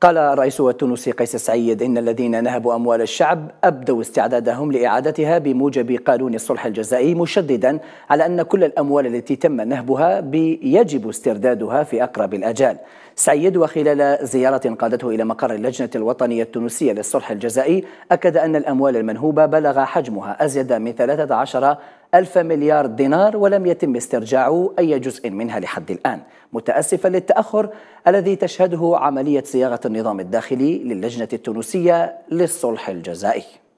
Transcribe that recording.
قال الرئيس التونسي قيس سعيد إن الذين نهبوا أموال الشعب أبدوا استعدادهم لإعادتها بموجب قانون الصلح الجزائي مشددا على أن كل الأموال التي تم نهبها يجب استردادها في أقرب الأجال سعيد وخلال زيارة قادته إلى مقر اللجنة الوطنية التونسية للصلح الجزائي أكد أن الأموال المنهوبة بلغ حجمها أزيد من 13 ألف مليار دينار ولم يتم استرجاع أي جزء منها لحد الآن متأسفا للتأخر الذي تشهده عملية صياغة النظام الداخلي للجنة التونسية للصلح الجزائي